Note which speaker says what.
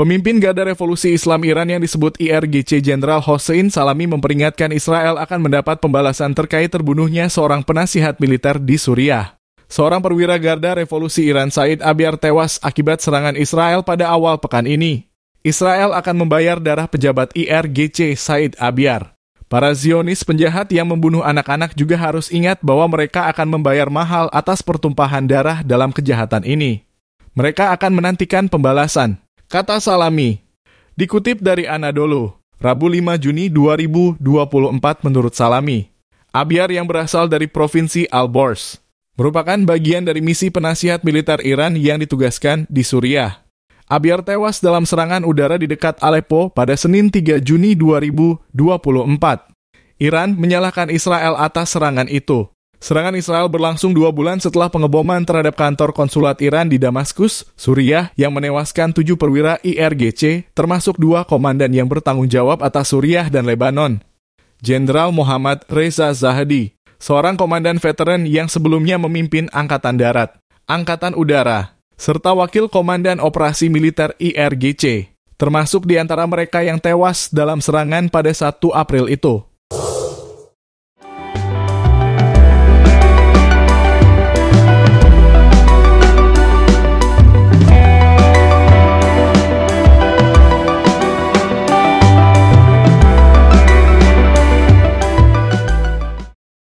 Speaker 1: Pemimpin Garda Revolusi Islam Iran yang disebut IRGC Jenderal Hossein Salami memperingatkan Israel akan mendapat pembalasan terkait terbunuhnya seorang penasihat militer di Suriah. Seorang perwira Garda Revolusi Iran Said Abiar tewas akibat serangan Israel pada awal pekan ini. Israel akan membayar darah pejabat IRGC Said Abiar. Para Zionis penjahat yang membunuh anak-anak juga harus ingat bahwa mereka akan membayar mahal atas pertumpahan darah dalam kejahatan ini. Mereka akan menantikan pembalasan. Kata Salami, dikutip dari Anadolu, Rabu 5 Juni 2024 menurut Salami, Abiar yang berasal dari Provinsi Alborz, merupakan bagian dari misi penasihat militer Iran yang ditugaskan di Suriah. Abiar tewas dalam serangan udara di dekat Aleppo pada Senin 3 Juni 2024. Iran menyalahkan Israel atas serangan itu. Serangan Israel berlangsung dua bulan setelah pengeboman terhadap kantor konsulat Iran di Damaskus, Suriah, yang menewaskan tujuh perwira IRGC, termasuk dua komandan yang bertanggung jawab atas Suriah dan Lebanon. Jenderal Muhammad Reza Zahadi, seorang komandan veteran yang sebelumnya memimpin Angkatan Darat, Angkatan Udara, serta Wakil Komandan Operasi Militer IRGC, termasuk di antara mereka yang tewas dalam serangan pada 1 April itu.